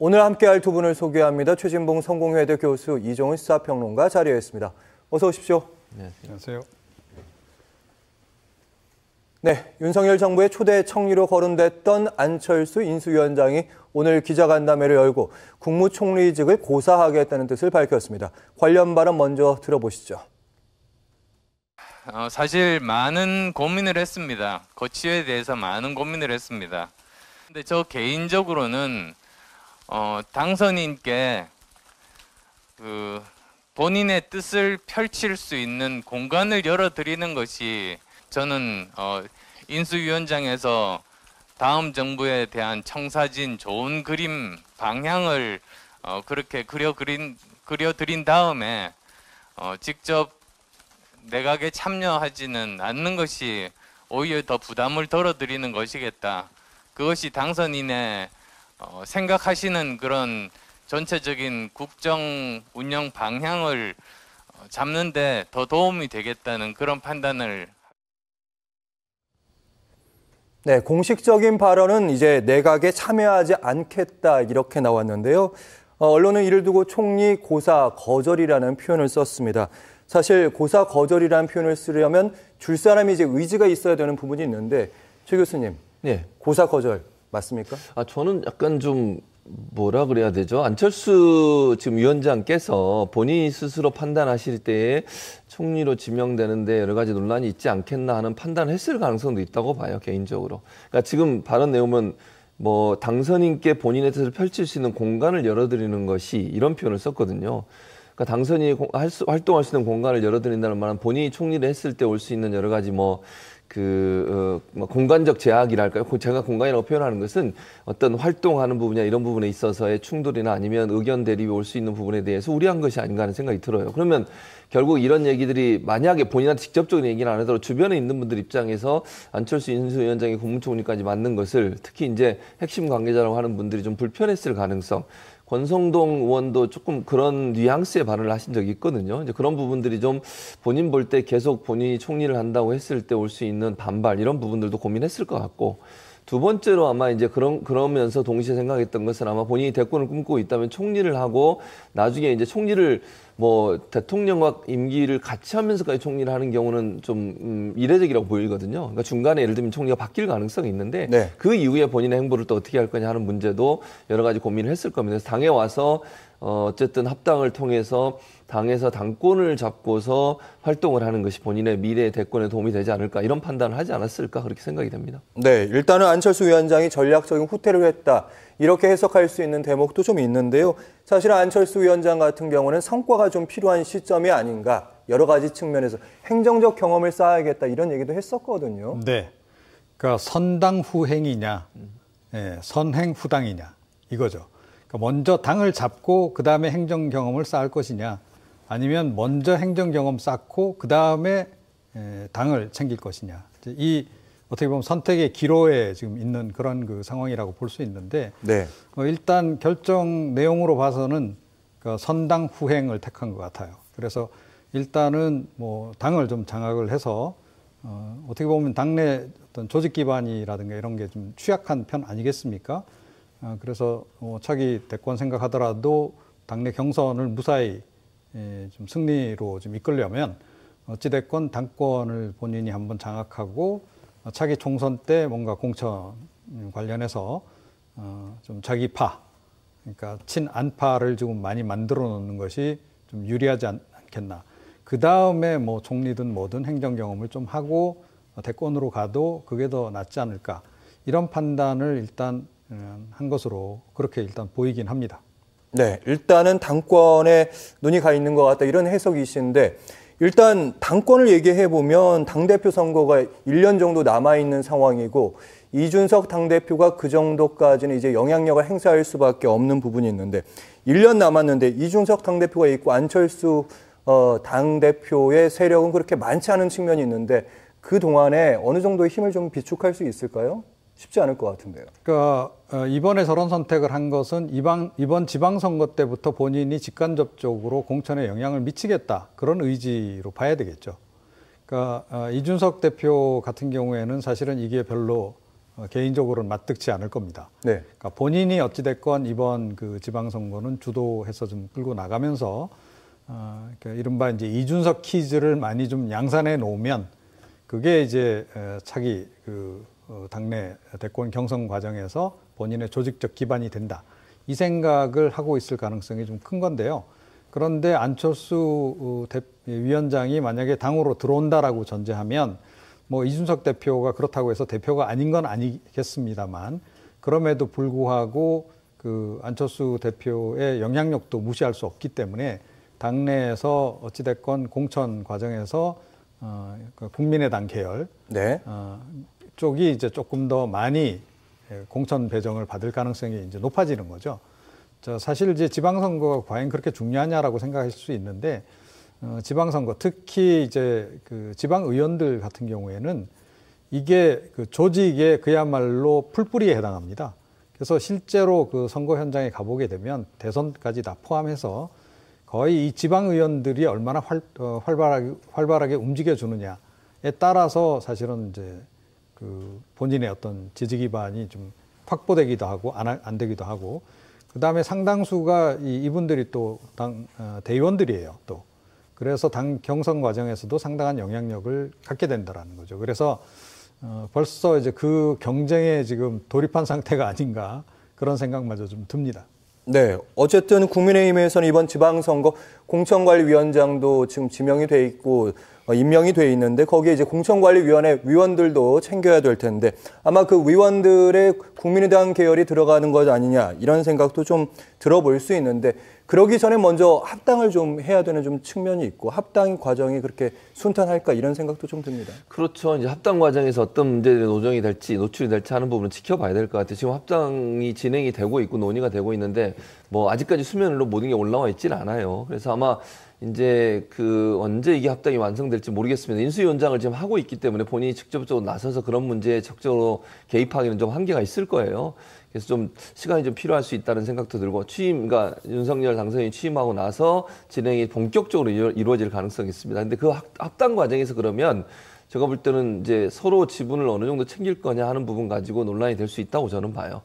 오늘 함께할 두 분을 소개합니다. 최진봉 성공회대 교수, 이종훈 시사평론가 자리했습니다. 어서 오십시오. 네, 안녕하세요. 네, 윤석열 정부의 초대 청리로 거론됐던 안철수 인수위원장이 오늘 기자간담회를 열고 국무총리직을 고사하겠다는 뜻을 밝혔습니다. 관련 발언 먼저 들어보시죠. 어, 사실 많은 고민을 했습니다. 거치에 대해서 많은 고민을 했습니다. 근데 저 개인적으로는 어, 당선인께 그 본인의 뜻을 펼칠 수 있는 공간을 열어드리는 것이 저는 어, 인수위원장에서 다음 정부에 대한 청사진 좋은 그림 방향을 어, 그렇게 그려 그린 그려 드린 다음에 어, 직접 내각에 참여하지는 않는 것이 오히려 더 부담을 덜어드리는 것이겠다. 그것이 당선인의 어, 생각하시는 그런 전체적인 국정 운영 방향을 어, 잡는데 더 도움이 되겠다는 그런 판단을 네, 공식적인 발언은 이제 내각에 참여하지 않겠다 이렇게 나왔는데요. 어, 언론은 이를 두고 총리 고사 거절이라는 표현을 썼습니다. 사실 고사 거절이라는 표현을 쓰려면 줄 사람이 이제 의지가 있어야 되는 부분이 있는데 최 교수님, 네. 고사 거절 맞습니까? 아 저는 약간 좀 뭐라 그래야 되죠? 안철수 지금 위원장께서 본인이 스스로 판단하실 때 총리로 지명되는데 여러 가지 논란이 있지 않겠나 하는 판단을 했을 가능성도 있다고 봐요, 개인적으로. 그러니까 지금 발언 내용은 뭐 당선인께 본인의 뜻을 펼칠 수 있는 공간을 열어드리는 것이 이런 표현을 썼거든요. 그러니까 당선이 활동할 수 있는 공간을 열어드린다는 말은 본인이 총리를 했을 때 올 수 있는 여러 가지 뭐 그, 어, 뭐 공간적 제약이랄까요? 제가 공간이라고 표현하는 것은 어떤 활동하는 부분이나 이런 부분에 있어서의 충돌이나 아니면 의견 대립이 올 수 있는 부분에 대해서 우려한 것이 아닌가 하는 생각이 들어요. 그러면 결국 이런 얘기들이 만약에 본인한테 직접적인 얘기는 안 하더라도 주변에 있는 분들 입장에서 안철수 인수위원장이 국무총리까지 맞는 것을 특히 이제 핵심 관계자라고 하는 분들이 좀 불편했을 가능성 권성동 의원도 조금 그런 뉘앙스의 발언을 하신 적이 있거든요. 이제 그런 부분들이 좀 본인 볼 때 계속 본인이 총리를 한다고 했을 때 올 수 있는 반발 이런 부분들도 고민했을 것 같고 두 번째로 아마 이제 그런 그러면서 동시에 생각했던 것은 아마 본인이 대권을 꿈꾸고 있다면 총리를 하고 나중에 이제 총리를 뭐 대통령과 임기를 같이 하면서까지 총리를 하는 경우는 좀 음, 이례적이라고 보이거든요. 그러니까 중간에 예를 들면 총리가 바뀔 가능성이 있는데 네. 그 이후에 본인의 행보를 또 어떻게 할 거냐 하는 문제도 여러 가지 고민을 했을 겁니다. 그래서 당에 와서 어, 어쨌든 합당을 통해서 당에서 당권을 잡고서 활동을 하는 것이 본인의 미래 대권에 도움이 되지 않을까 이런 판단을 하지 않았을까 그렇게 생각이 됩니다. 네, 일단은 안철수 위원장이 전략적인 후퇴를 했다 이렇게 해석할 수 있는 대목도 좀 있는데요. 사실 안철수 위원장 같은 경우는 성과가 좀 필요한 시점이 아닌가 여러 가지 측면에서 행정적 경험을 쌓아야겠다 이런 얘기도 했었거든요. 네, 그러니까 선당 후행이냐, 예, 선행 후당이냐 이거죠. 그러니까 먼저 당을 잡고 그 다음에 행정 경험을 쌓을 것이냐 아니면 먼저 행정 경험 쌓고 그 다음에 당을 챙길 것이냐 이 어떻게 보면 선택의 기로에 지금 있는 그런 그 상황이라고 볼 수 있는데 네. 어, 일단 결정 내용으로 봐서는 그 선당 후행을 택한 것 같아요. 그래서 일단은 뭐 당을 좀 장악을 해서 어, 어떻게 보면 당내 어떤 조직 기반이라든가 이런 게 좀 취약한 편 아니겠습니까? 아, 그래서 뭐 차기 대권 생각하더라도 당내 경선을 무사히 예, 좀 승리로 좀 이끌려면 어찌됐건 당권을 본인이 한번 장악하고 차기 총선 때 뭔가 공천 관련해서 어, 좀 자기 파, 그러니까 친안파를 지금 많이 만들어 놓는 것이 좀 유리하지 않겠나. 그 다음에 뭐 총리든 뭐든 행정 경험을 좀 하고 대권으로 가도 그게 더 낫지 않을까. 이런 판단을 일단 음, 한 것으로 그렇게 일단 보이긴 합니다. 네, 일단은 당권에 눈이 가 있는 것 같다 이런 해석이신데 일단 당권을 얘기해 보면 당 대표 선거가 1년 정도 남아 있는 상황이고 이준석 당 대표가 그 정도까지는 이제 영향력을 행사할 수밖에 없는 부분이 있는데 1년 남았는데 이준석 당 대표가 있고 안철수 어, 당 대표의 세력은 그렇게 많지 않은 측면이 있는데 그 동안에 어느 정도의 힘을 좀 비축할 수 있을까요? 쉽지 않을 것 같은데요. 그러니까 어, 이번에 저런 선택을 한 것은 이방, 이번 지방선거 때부터 본인이 직간접적으로 공천에 영향을 미치겠다 그런 의지로 봐야 되겠죠. 그러니까 어, 이준석 대표 같은 경우에는 사실은 이게 별로 어, 개인적으로는 맞득치 않을 겁니다. 네. 그러니까 본인이 어찌됐건 이번 그 지방선거는 주도해서 좀 끌고 나가면서 어, 그러니까 이른바 이제 이준석 키즈를 많이 좀 양산해 놓으면 그게 이제 차기 그 어, 당내 대권 경선 과정에서 본인의 조직적 기반이 된다. 이 생각을 하고 있을 가능성이 좀 큰 건데요. 그런데 안철수 어, 위원장이 만약에 당으로 들어온다라고 전제하면 뭐 이준석 대표가 그렇다고 해서 대표가 아닌 건 아니겠습니다만 그럼에도 불구하고 그 안철수 대표의 영향력도 무시할 수 없기 때문에 당내에서 어찌됐건 공천 과정에서 어, 그 국민의당 계열 네. 어, 쪽이 이제 조금 더 많이 예, 공천 배정을 받을 가능성이 이제 높아지는 거죠. 저 사실 이제 지방선거가 과연 그렇게 중요하냐라고 생각할 수 있는데 어, 지방선거 특히 이제 그 지방 의원들 같은 경우에는 이게 그 조직의 그야말로 풀뿌리에 해당합니다. 그래서 실제로 그 선거 현장에 가보게 되면 대선까지 다 포함해서 거의 이 지방 의원들이 얼마나 활, 어, 활발하게, 활발하게 움직여 주느냐에 따라서 사실은 이제 그 본인의 어떤 지지 기반이 좀 확보되기도 하고 안, 안 되기도 하고 그 다음에 상당수가 이, 이분들이 또당 어, 대의원들이에요 또 그래서 당 경선 과정에서도 상당한 영향력을 갖게 된다라는 거죠. 그래서 어, 벌써 이제 그 경쟁에 지금 돌입한 상태가 아닌가 그런 생각마저 좀 듭니다. 네, 어쨌든 국민의힘에서는 이번 지방선거 공천관리위원장도 지금 지명이 돼 있고 어, 임명이 돼 있는데 거기에 이제 공천관리위원회 위원들도 챙겨야 될 텐데 아마 그 위원들의 국민의당 계열이 들어가는 것 아니냐 이런 생각도 좀 들어볼 수 있는데 그러기 전에 먼저 합당을 좀 해야 되는 좀 측면이 있고 합당 과정이 그렇게 순탄할까 이런 생각도 좀 듭니다. 그렇죠. 이제 합당 과정에서 어떤 문제들이 노정이 될지 노출이 될지 하는 부분을 지켜봐야 될 것 같아요. 지금 합당이 진행이 되고 있고 논의가 되고 있는데 뭐 아직까지 수면으로 모든 게 올라와 있지는 않아요. 그래서 아마 이제 그 언제 이게 합당이 완성될지 모르겠습니다. 인수위원장을 지금 하고 있기 때문에 본인이 직접적으로 나서서 그런 문제에 적극적으로 개입하기는 좀 한계가 있을 거예요. 그래서 좀 시간이 좀 필요할 수 있다는 생각도 들고 취임, 그러니까 윤석열 당선인이 취임하고 나서 진행이 본격적으로 이루어질 가능성이 있습니다. 근데 그 합당 과정에서 그러면 제가 볼 때는 이제 서로 지분을 어느 정도 챙길 거냐 하는 부분 가지고 논란이 될 수 있다고 저는 봐요.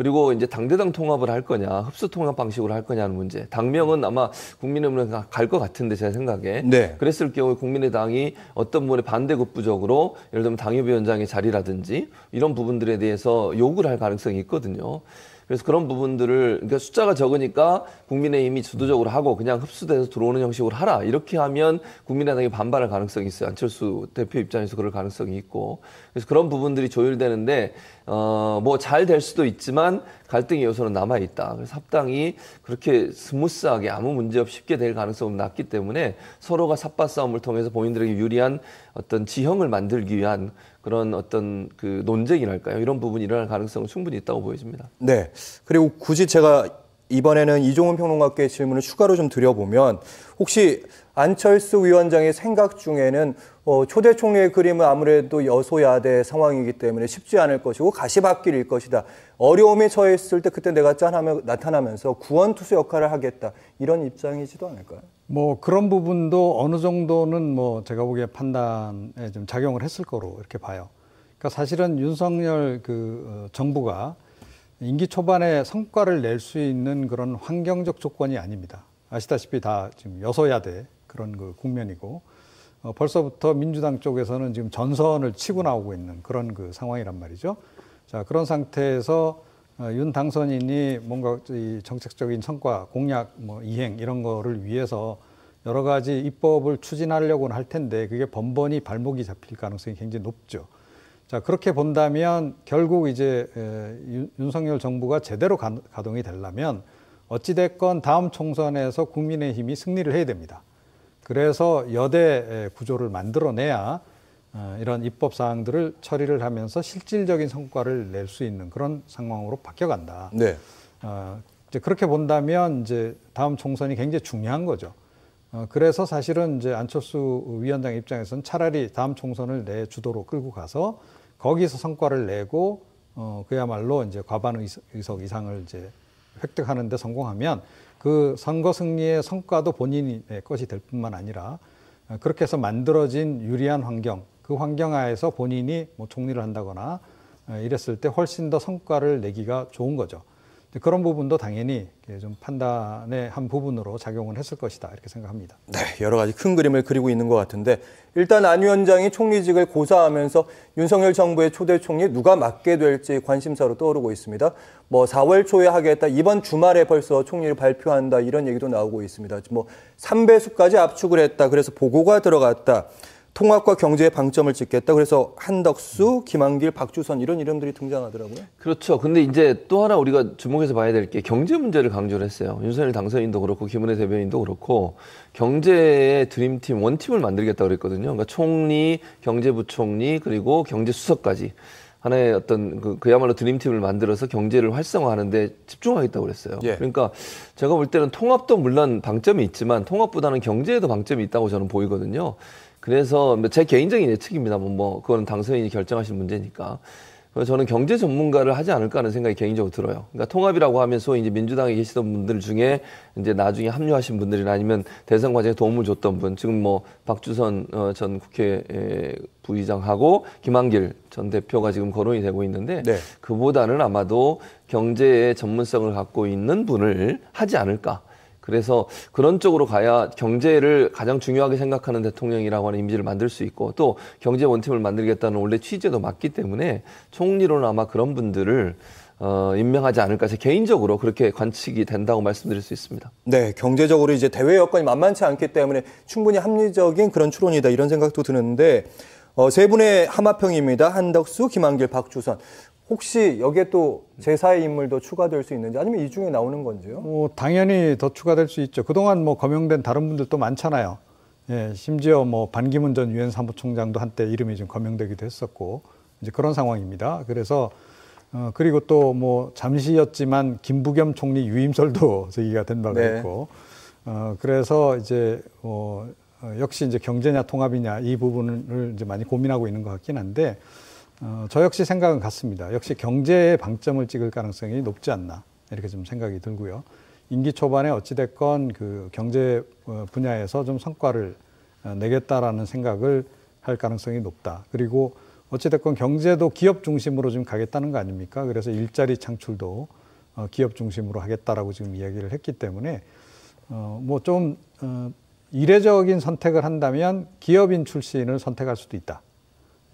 그리고 이제 당대당 통합을 할 거냐, 흡수 통합 방식으로 할 거냐는 문제. 당명은 아마 국민의힘으로 갈 것 같은데 제 생각에. 네. 그랬을 경우에 국민의당이 어떤 부분에 반대급부적으로 예를 들면 당협위원장의 자리라든지 이런 부분들에 대해서 요구를 할 가능성이 있거든요. 그래서 그런 부분들을 그러니까 숫자가 적으니까 국민의힘이 주도적으로 하고 그냥 흡수돼서 들어오는 형식으로 하라 이렇게 하면 국민의당이 반발할 가능성이 있어요 안철수 대표 입장에서 그럴 가능성이 있고 그래서 그런 부분들이 조율되는데 어뭐 잘 될 수도 있지만 갈등의 요소는 남아 있다. 그래서 합당이 그렇게 스무스하게 아무 문제 없이 쉽게 될 가능성은 낮기 때문에 서로가 삿바 싸움을 통해서 본인들에게 유리한 어떤 지형을 만들기 위한 그런 어떤 그 논쟁이랄까요? 이런 부분이 일어날 가능성은 충분히 있다고 보여집니다. 네. 그리고 굳이 제가 이번에는 이종훈 평론가께 질문을 추가로 좀 드려보면 혹시 안철수 위원장의 생각 중에는 어, 초대 총리의 그림은 아무래도 여소야대 상황이기 때문에 쉽지 않을 것이고 가시밭길일 것이다. 어려움에 처했을 때 그때 내가 짠하면 나타나면서 구원 투수 역할을 하겠다 이런 입장이지도 않을까요? 뭐 그런 부분도 어느 정도는 뭐 제가 보기에 판단에 좀 작용을 했을 거로 이렇게 봐요. 그러니까 사실은 윤석열 그 어, 정부가 임기 초반에 성과를 낼 수 있는 그런 환경적 조건이 아닙니다. 아시다시피 다 지금 여소야대 그런 그 국면이고 어 벌써부터 민주당 쪽에서는 지금 전선을 치고 나오고 있는 그런 그 상황이란 말이죠. 자, 그런 상태에서 어, 윤 당선인이 뭔가 정책적인 성과, 공약, 뭐 이행 이런 거를 위해서 여러 가지 입법을 추진하려고는 할 텐데 그게 번번이 발목이 잡힐 가능성이 굉장히 높죠. 자, 그렇게 본다면 결국 이제 윤석열 정부가 제대로 가동이 되려면 어찌됐건 다음 총선에서 국민의힘이 승리를 해야 됩니다. 그래서 여대 구조를 만들어내야 아, 이런 입법 사항들을 처리를 하면서 실질적인 성과를 낼 수 있는 그런 상황으로 바뀌어간다. 네. 아, 이제 그렇게 본다면 이제 다음 총선이 굉장히 중요한 거죠. 아, 그래서 사실은 이제 안철수 위원장 입장에서는 차라리 다음 총선을 내 주도로 끌고 가서 거기서 성과를 내고 어, 그야말로 이제 과반 의석 이상을 이제 획득하는데 성공하면 그 선거 승리의 성과도 본인의 것이 될 뿐만 아니라 그렇게 해서 만들어진 유리한 환경 그 환경하에서 본인이 뭐 총리를 한다거나 이랬을 때 훨씬 더 성과를 내기가 좋은 거죠. 그런 부분도 당연히 좀 판단의 한 부분으로 작용을 했을 것이다 이렇게 생각합니다. 네, 여러 가지 큰 그림을 그리고 있는 것 같은데 일단 안 위원장이 총리직을 고사하면서 윤석열 정부의 초대 총리 누가 맡게 될지 관심사로 떠오르고 있습니다. 뭐 4월 초에 하겠다 이번 주말에 벌써 총리를 발표한다 이런 얘기도 나오고 있습니다. 뭐 3배수까지 압축을 했다 그래서 보고가 들어갔다. 통합과 경제의 방점을 찍겠다. 그래서 한덕수, 김한길, 박주선 이런 이름들이 등장하더라고요. 그렇죠. 근데 이제 또 하나 우리가 주목해서 봐야 될 게 경제 문제를 강조를 했어요. 윤석열 당선인도 그렇고 김은혜 대변인도 그렇고 경제의 드림팀 원팀을 만들겠다 고 그랬거든요. 그러니까 총리, 경제부총리 그리고 경제수석까지 하나의 어떤 그, 그야말로 드림팀을 만들어서 경제를 활성화하는데 집중하겠다고 그랬어요. 예. 그러니까 제가 볼 때는 통합도 물론 방점이 있지만 통합보다는 경제에도 방점이 있다고 저는 보이거든요. 그래서 뭐 제 개인적인 예측입니다. 만뭐 뭐 그거는 당선인이 결정하신 문제니까. 그래서 저는 경제 전문가를 하지 않을까 하는 생각이 개인적으로 들어요. 그러니까 통합이라고 하면 서 이제 민주당에 계시던 분들 중에 이제 나중에 합류하신 분들이나 아니면 대선 과정에 도움을 줬던 분, 지금 뭐 박주선 어, 전 국회 부의장하고 김한길 전 대표가 지금 거론이 되고 있는데 네. 그보다는 아마도 경제의 전문성을 갖고 있는 분을 하지 않을까. 그래서 그런 쪽으로 가야 경제를 가장 중요하게 생각하는 대통령이라고 하는 이미지를 만들 수 있고 또 경제 원팀을 만들겠다는 원래 취지도 맞기 때문에 총리로는 아마 그런 분들을 어, 임명하지 않을까 제 개인적으로 그렇게 관측이 된다고 말씀드릴 수 있습니다. 네, 경제적으로 이제 대외 여건이 만만치 않기 때문에 충분히 합리적인 그런 추론이다 이런 생각도 드는데 어, 세 분의 하마평입니다. 한덕수, 김한길, 박주선. 혹시 여기에 또 제사의 인물도 추가될 수 있는지 아니면 이 중에 나오는 건지요? 어, 당연히 더 추가될 수 있죠. 그동안 뭐 거명된 다른 분들도 많잖아요. 예, 심지어 뭐 반기문 전 유엔 사무총장도 한때 이름이 좀 거명되기도 했었고 이제 그런 상황입니다. 그래서 어, 그리고 또 뭐 잠시였지만 김부겸 총리 유임설도 제기가 된 바가 네. 있고 어, 그래서 이제 뭐, 어, 역시 이제 경제냐 통합이냐 이 부분을 이제 많이 고민하고 있는 것 같긴 한데. 어, 저 역시 생각은 같습니다. 역시 경제에 방점을 찍을 가능성이 높지 않나 이렇게 좀 생각이 들고요. 임기 초반에 어찌됐건 그 경제 어, 분야에서 좀 성과를 어, 내겠다라는 생각을 할 가능성이 높다. 그리고 어찌됐건 경제도 기업 중심으로 좀 가겠다는 거 아닙니까? 그래서 일자리 창출도 어, 기업 중심으로 하겠다라고 지금 이야기를 했기 때문에 어, 뭐좀 어, 이례적인 선택을 한다면 기업인 출신을 선택할 수도 있다.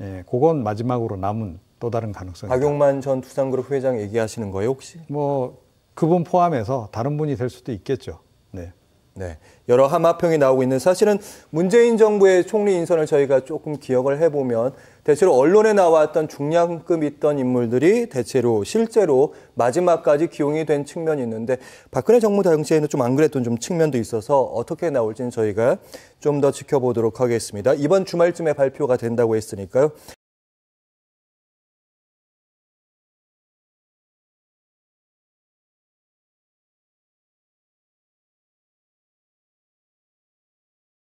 예, 그건 마지막으로 남은 또 다른 가능성. 박용만 전 두산그룹 회장 얘기하시는 거예요, 혹시? 뭐 그분 포함해서 다른 분이 될 수도 있겠죠. 네. 네. 여러 하마평이 나오고 있는 사실은 문재인 정부의 총리 인선을 저희가 조금 기억을 해보면 대체로 언론에 나왔던 중량급 있던 인물들이 대체로 실제로 마지막까지 기용이 된 측면이 있는데 박근혜 정부 당시에는 좀 안 그랬던 좀 측면도 있어서 어떻게 나올지는 저희가 좀 더 지켜보도록 하겠습니다. 이번 주말쯤에 발표가 된다고 했으니까요.